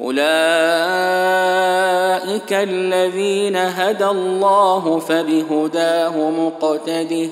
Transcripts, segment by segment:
أولئك الذين هدى الله فبهداه مقتده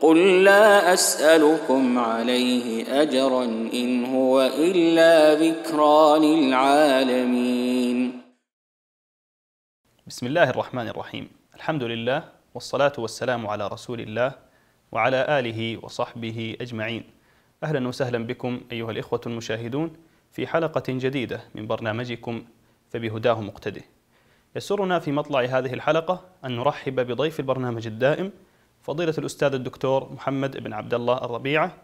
قل لا أسألكم عليه أجرا إن هو إلا ذكرى للعالمين بسم الله الرحمن الرحيم الحمد لله والصلاة والسلام على رسول الله وعلى آله وصحبه أجمعين أهلا وسهلا بكم أيها الإخوة المشاهدون في حلقة جديدة من برنامجكم فبهداه مقتده. يسرنا في مطلع هذه الحلقة أن نرحب بضيف البرنامج الدائم فضيلة الأستاذ الدكتور محمد بن عبد الله الربيعة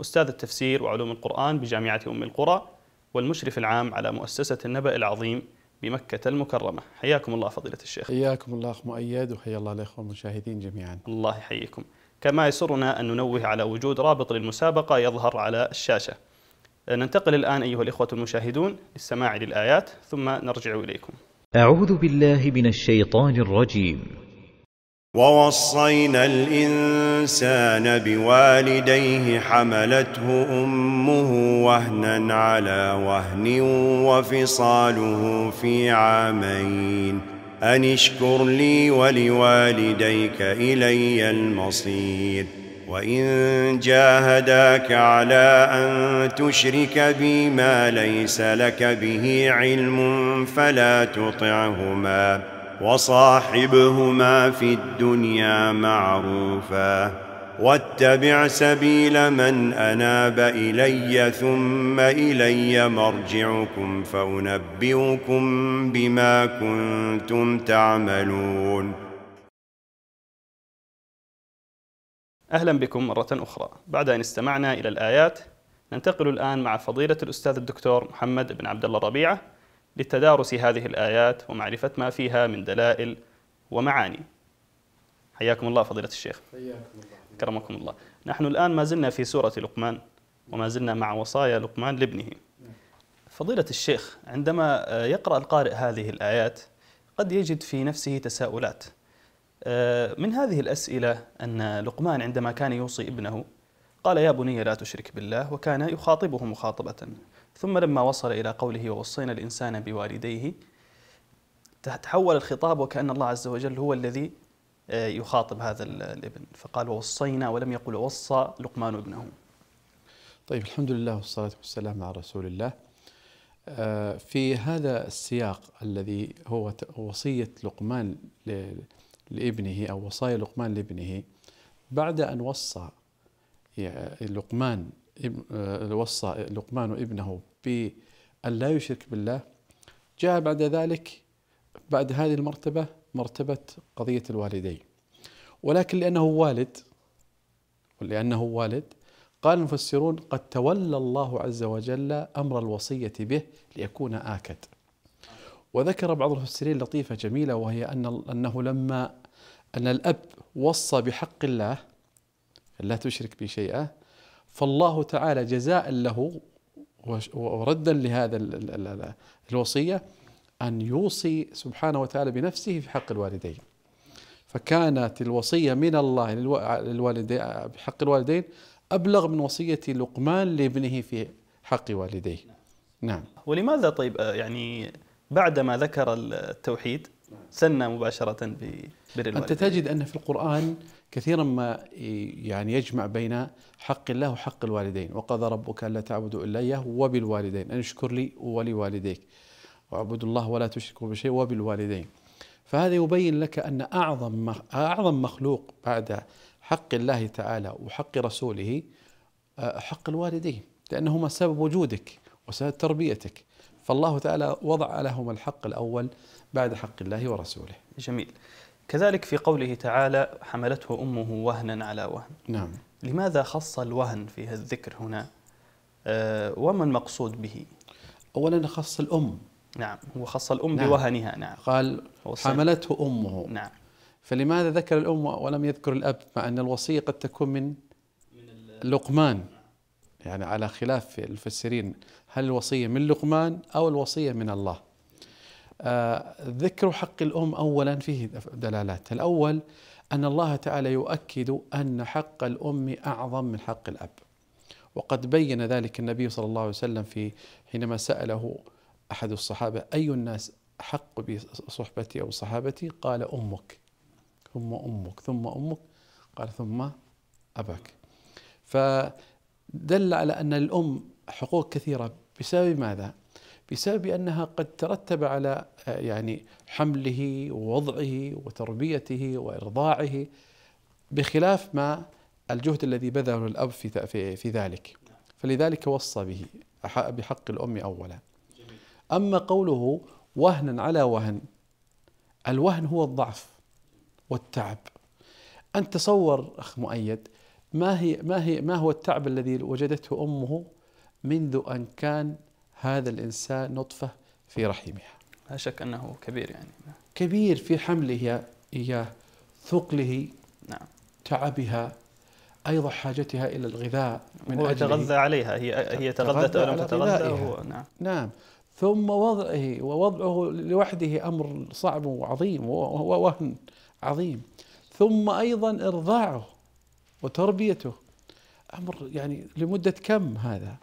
أستاذ التفسير وعلوم القرآن بجامعة أم القرى والمشرف العام على مؤسسة النبأ العظيم بمكة المكرمة حياكم الله فضيلة الشيخ حياكم الله أخ مؤيد وحيا الله الأخوة المشاهدين جميعا الله يحييكم كما يسرنا أن ننوه على وجود رابط للمسابقة يظهر على الشاشة ننتقل الآن أيها الإخوة المشاهدون للسماع للآيات ثم نرجع إليكم أعوذ بالله من الشيطان الرجيم ووصينا الإنسان بوالديه حملته أمه وهنا على وهن وفصاله في عامين أن اشكر لي ولوالديك إلي المصير وإن جاهداك على أن تشرك بي ما ليس لك به علم فلا تطعهما وصاحبهما في الدنيا معروفا واتبع سبيل من أناب إلي ثم إلي مرجعكم فأنبئكم بما كنتم تعملون أهلا بكم مرة أخرى بعد أن استمعنا إلى الآيات ننتقل الآن مع فضيلة الأستاذ الدكتور محمد بن عبد الله ربيعة لتدارس هذه الآيات ومعرفة ما فيها من دلائل ومعاني حياكم الله فضيلة الشيخ حياكم الله كرمكم الله نحن الآن ما زلنا في سورة لقمان وما زلنا مع وصايا لقمان لابنه فضيلة الشيخ عندما يقرأ القارئ هذه الآيات قد يجد في نفسه تساؤلات آه، من هذه الأسئلة أن لقمان عندما كان يوصي ابنه قال يا بني لا تشرك بالله وكان يخاطبه مخاطبة ثم لما وصل إلى قوله ووصينا الإنسان بوالديه تحول الخطاب وكأن الله عز وجل هو الذي آه، يخاطب هذا الابن فقال ووصينا ولم يقل وصى لقمان ابنه طيب الحمد لله والصلاة والسلام على رسول الله آه، في هذا السياق الذي هو وصية لقمان لابنه أو وصايا لقمان لابنه بعد أن وصى لقمان آه، وصى لقمان ابنه بأن لا يشرك بالله جاء بعد ذلك بعد هذه المرتبة مرتبة قضية الوالدين ولكن لأنه والد ولأنه والد قال المفسرون قد تولى الله عز وجل أمر الوصية به ليكون آكد وذكر بعض المفسرين لطيفة جميلة وهي أن أنه لما أن الأب وصى بحق الله لا تشرك بي شيئا فالله تعالى جزاء له وردا لهذا الوصية أن يوصي سبحانه وتعالى بنفسه في حق الوالدين فكانت الوصية من الله للوالدين بحق الوالدين أبلغ من وصية لقمان لابنه في حق والديه نعم ولماذا طيب آه، يعني بعدما ذكر التوحيد سنة مباشرة ببر الوالدين أنت تجد أن في القرآن كثيرا ما يعني يجمع بين حق الله وحق الوالدين وقضى ربك ألا تعبدوا إلا إياه وبالوالدين أن اشكر لي ولوالديك واعبدوا الله ولا تشركوا بشيء وبالوالدين فهذا يبين لك أن أعظم أعظم مخلوق بعد حق الله تعالى وحق رسوله آه، حق الوالدين لأنهما سبب وجودك وسبب تربيتك فالله تعالى وضع لهما الحق الأول بعد حق الله ورسوله جميل كذلك في قوله تعالى حملته أمه وهنا على وهن نعم لماذا خص الوهن في الذكر هنا آه، وما المقصود به أولا خص الأم نعم هو خص الأم نعم. بوهنها نعم قال حملته أمه نعم فلماذا ذكر الأم ولم يذكر الأب مع أن الوصية قد تكون من لقمان يعني على خلاف المفسرين هل الوصية من لقمان أو الوصية من الله آه، ذكر حق الأم أولا فيه دلالات الأول أن الله تعالى يؤكد أن حق الأم أعظم من حق الأب وقد بين ذلك النبي صلى الله عليه وسلم في حينما سأله أحد الصحابة أي الناس أحق بصحبتي أو صحابتي قال أمك ثم أمك ثم أمك قال ثم أباك فدل على أن الأم حقوق كثيرة بسبب ماذا؟ بسبب أنها قد ترتب على آه، يعني حمله ووضعه وتربيته وإرضاعه بخلاف ما الجهد الذي بذله الأب في في ذلك فلذلك وصى به بحق الأم أولا أما قوله وهنا على وهن الوهن هو الضعف والتعب أن تصور أخ مؤيد ما هي ما هي ما هو التعب الذي وجدته أمه منذ أن كان هذا الإنسان نطفة في رحمها لا شك أنه كبير يعني كبير في حملها إياه ثقله نعم تعبها أيضا حاجتها إلى الغذاء من هو يتغذى عليها هي هي تغذت أو لم تتغذى هو نعم نعم ثم وضعه ووضعه لوحده أمر صعب وعظيم ووهن عظيم ثم أيضا إرضاعه وتربيته أمر يعني لمدة كم هذا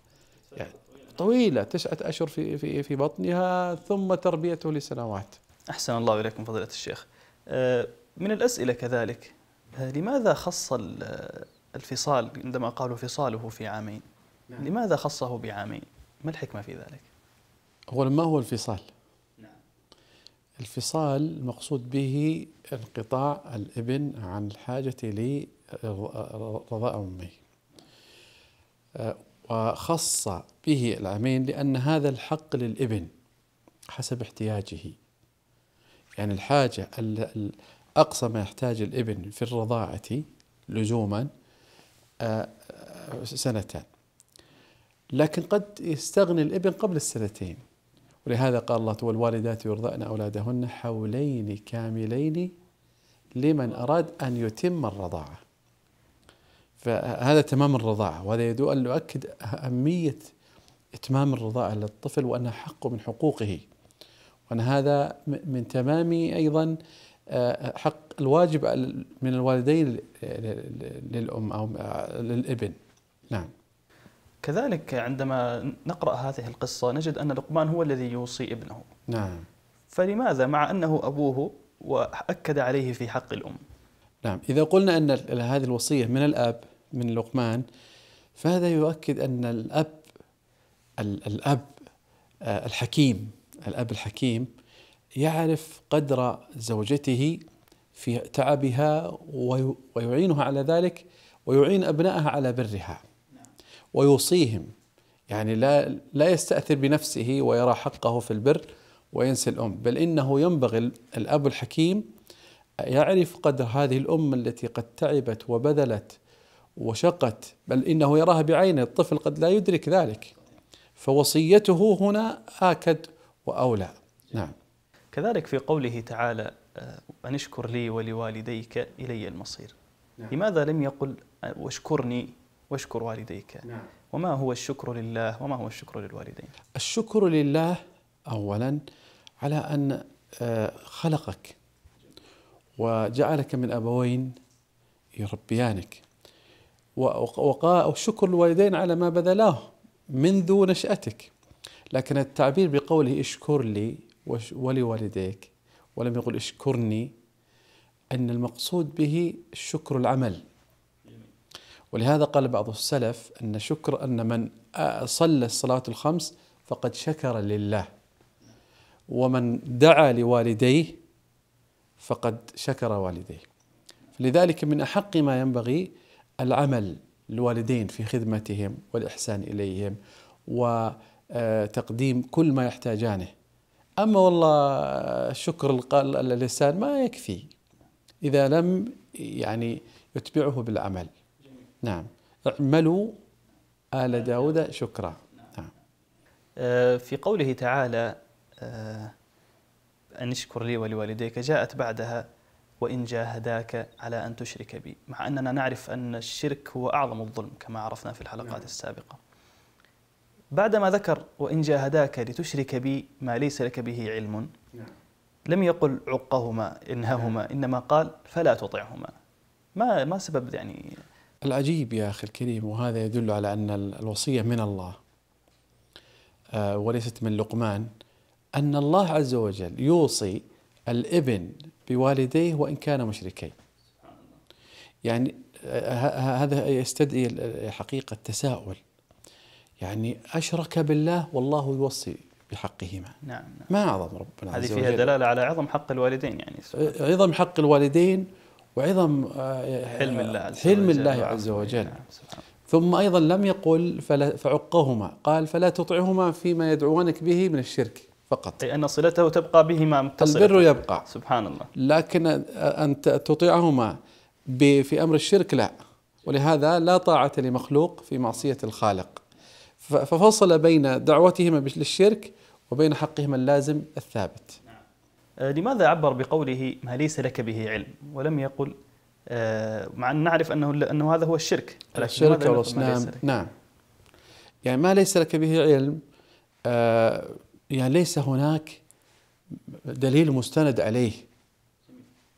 طويلة تسعة أشهر في, في, في بطنها ثم تربيته لسنوات أحسن الله إليكم فضيلة الشيخ آه، من الأسئلة كذلك آه، لماذا خص آه، الفصال عندما قالوا فصاله في عامين نعم. لماذا خصه بعامين ما الحكمة في ذلك أولا ما هو الفصال نعم. الفصال المقصود به انقطاع الابن عن الحاجة لرضاء أمه وخص به العمين لأن هذا الحق للابن حسب احتياجه يعني الحاجة أقصى ما يحتاج الابن في الرضاعة لزوما آه، سنتان لكن قد يستغني الابن قبل السنتين ولهذا قال الله تعالى والوالدات يرضعن أولادهن حولين كاملين لمن أراد أن يتم الرضاعة فهذا تمام الرضاعة وهذا يدل أن يؤكد أهمية إتمام الرضاعة للطفل وأنها حق من حقوقه وأن هذا من تمام أيضا آه، حق الواجب من الوالدين للأم أو آه، للابن نعم كذلك عندما نقرأ هذه القصة نجد أن لقمان هو الذي يوصي ابنه نعم فلماذا مع أنه أبوه وأكد عليه في حق الأم نعم إذا قلنا أن هذه الوصية من الأب من لقمان فهذا يؤكد أن الأب الأب آه، الحكيم الأب الحكيم يعرف قدر زوجته في تعبها ويعينها على ذلك ويعين أبنائها على برها ويوصيهم يعني لا لا يستأثر بنفسه ويرى حقه في البر وينسى الأم بل إنه ينبغي الأب الحكيم يعرف قدر هذه الأم التي قد تعبت وبذلت وشقت بل إنه يراها بعينه الطفل قد لا يدرك ذلك فوصيته هنا آكد وأولى نعم كذلك في قوله تعالى آه، أن اشكر لي ولوالديك إلي المصير نعم. لماذا لم يقل آه، واشكرني واشكر والديك نعم. وما هو الشكر لله وما هو الشكر للوالدين الشكر لله أولا على أن آه، خلقك وجعلك من أبوين يربيانك وشكر الوالدين على ما بذلاه منذ نشأتك لكن التعبير بقوله اشكر لي ولوالديك ولم يقل اشكرني أن المقصود به شكر العمل ولهذا قال بعض السلف أن شكر أن من صلى الصلاة الخمس فقد شكر لله ومن دعا لوالديه فقد شكر والديه لذلك من أحق ما ينبغي العمل الوالدين في خدمتهم والإحسان إليهم وتقديم آه، كل ما يحتاجانه أما والله شكر اللسان ما يكفي إذا لم يعني يتبعه بالعمل جميل. نعم اعملوا آل داود شكرا نعم. آه، في قوله تعالى آه، أن اشكر لي ولوالديك جاءت بعدها وإن جاهداك على أن تشرك بي مع أننا نعرف أن الشرك هو أعظم الظلم كما عرفنا في الحلقات نعم. السابقة بعدما ذكر وإن جاهداك لتشرك بي ما ليس لك به علم نعم. لم يقل عقهما انههما نعم. إنما قال فلا تطعهما ما ما سبب يعني العجيب يا أخي الكريم وهذا يدل على أن الوصية من الله آه، وليست من لقمان أن الله عز وجل يوصي الابن بوالديه وإن كان مشركين يعني آه، آه، هذا يستدعي حقيقة تساؤل يعني أشرك بالله والله يوصي بحقهما نعم, نعم. ما أعظم ربنا هذه فيها دلالة على عظم حق الوالدين يعني آه، عظم حق الوالدين وعظم حلم الله عز وجل حلم الله عز وجل نعم ثم أيضا لم يقل فعقهما قال فلا تطعهما فيما يدعوانك به من الشرك فقط أي أن صلته تبقى بهما متصلة البر يبقى سبحان الله لكن أن تطيعهما في أمر الشرك لا ولهذا لا طاعة لمخلوق في معصية الخالق ففصل بين دعوتهما للشرك وبين حقهما اللازم الثابت نعم. آه، لماذا عبر بقوله ما ليس لك به علم ولم يقل آه، مع أن نعرف أنه, أنه هذا هو الشرك الشرك والأصنام نعم يعني ما ليس لك به علم آه، يعني ليس هناك دليل مستند عليه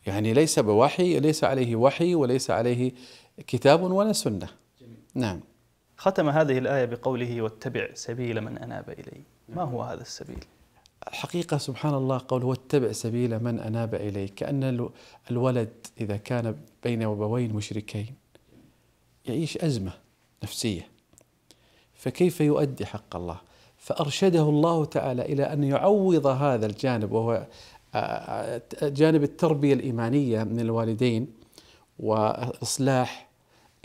يعني ليس بوحي ليس عليه وحي وليس عليه كتاب ولا سنة جميل. نعم ختم هذه الآية بقوله واتبع سبيل من أناب إلي ما هو هذا السبيل؟ حقيقة سبحان الله قول واتبع سبيل من أناب إلي كأن الولد إذا كان بين وبوين مشركين يعيش أزمة نفسية فكيف يؤدي حق الله فأرشده الله تعالى إلى أن يعوض هذا الجانب وهو آه، آه، جانب التربية الإيمانية من الوالدين وإصلاح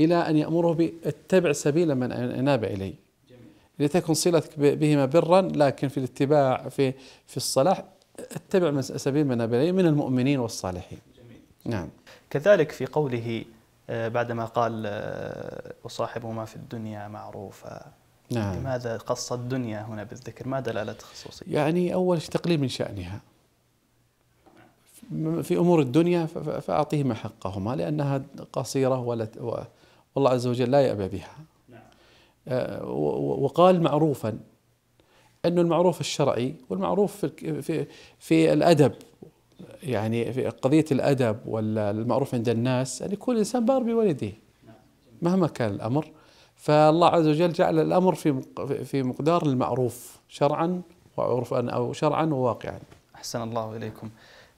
إلى أن يأمره باتبع سبيل من أناب إليه لتكن صلتك بهما برا لكن في الاتباع في في الصلاح اتبع سبيل من أناب من المؤمنين والصالحين جميل. نعم كذلك في قوله آه، بعدما قال وصاحبهما في الدنيا معروفا نعم. لماذا قص الدنيا هنا بالذكر ما دلالة خصوصية يعني أول شيء تقليل من شأنها في أمور الدنيا فأعطيهما حقهما لأنها قصيرة والله عز وجل لا يأبى بها نعم. آه، وقال معروفا أن المعروف الشرعي والمعروف في, في, في الأدب يعني في قضية الأدب والمعروف عند الناس أن يعني يكون الإنسان بار بوالديه نعم. مهما كان الأمر فالله عز وجل جعل الامر في في مقدار المعروف شرعا وعرفا او شرعا وواقعا. احسن الله اليكم.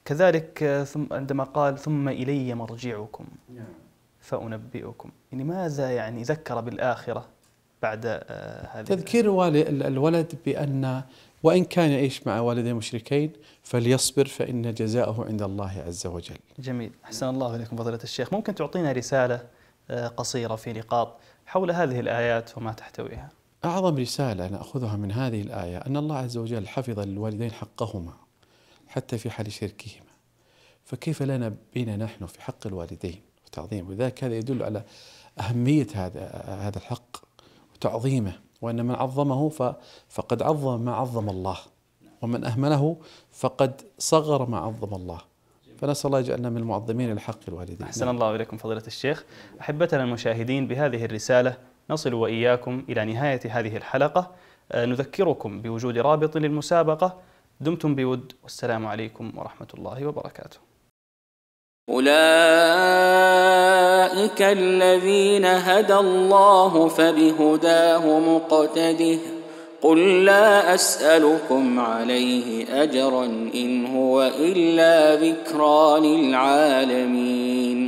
كذلك ثم عندما قال ثم الي مرجعكم نعم. فانبئكم، يعني ماذا يعني ذكر بالاخره بعد آه، هذه تذكير الولد بان وان كان يعيش مع والديه مشركين فليصبر فان جزاءه عند الله عز وجل. جميل، احسن الله اليكم فضيله الشيخ، ممكن تعطينا رساله آه، قصيره في نقاط حول هذه الآيات وما تحتويها أعظم رسالة نأخذها من هذه الآية أن الله عز وجل حفظ للوالدين حقهما حتى في حال شركهما فكيف لنا بنا نحن في حق الوالدين وتعظيمه وذلك هذا يدل على أهمية هذا هذا الحق وتعظيمه وأن من عظمه فقد عظم ما عظم الله ومن أهمله فقد صغر ما عظم الله فنسال الله يجعلنا من المعظمين الحق الوالدين احسن الله اليكم فضيله الشيخ احبتنا المشاهدين بهذه الرساله نصل واياكم الى نهايه هذه الحلقه آه، نذكركم بوجود رابط للمسابقه دمتم بود والسلام عليكم ورحمه الله وبركاته اولئك الذين هدى الله فبهداه مقتده قل لا اسالكم عليه اجرا ان هو الا ذكرى للعالمين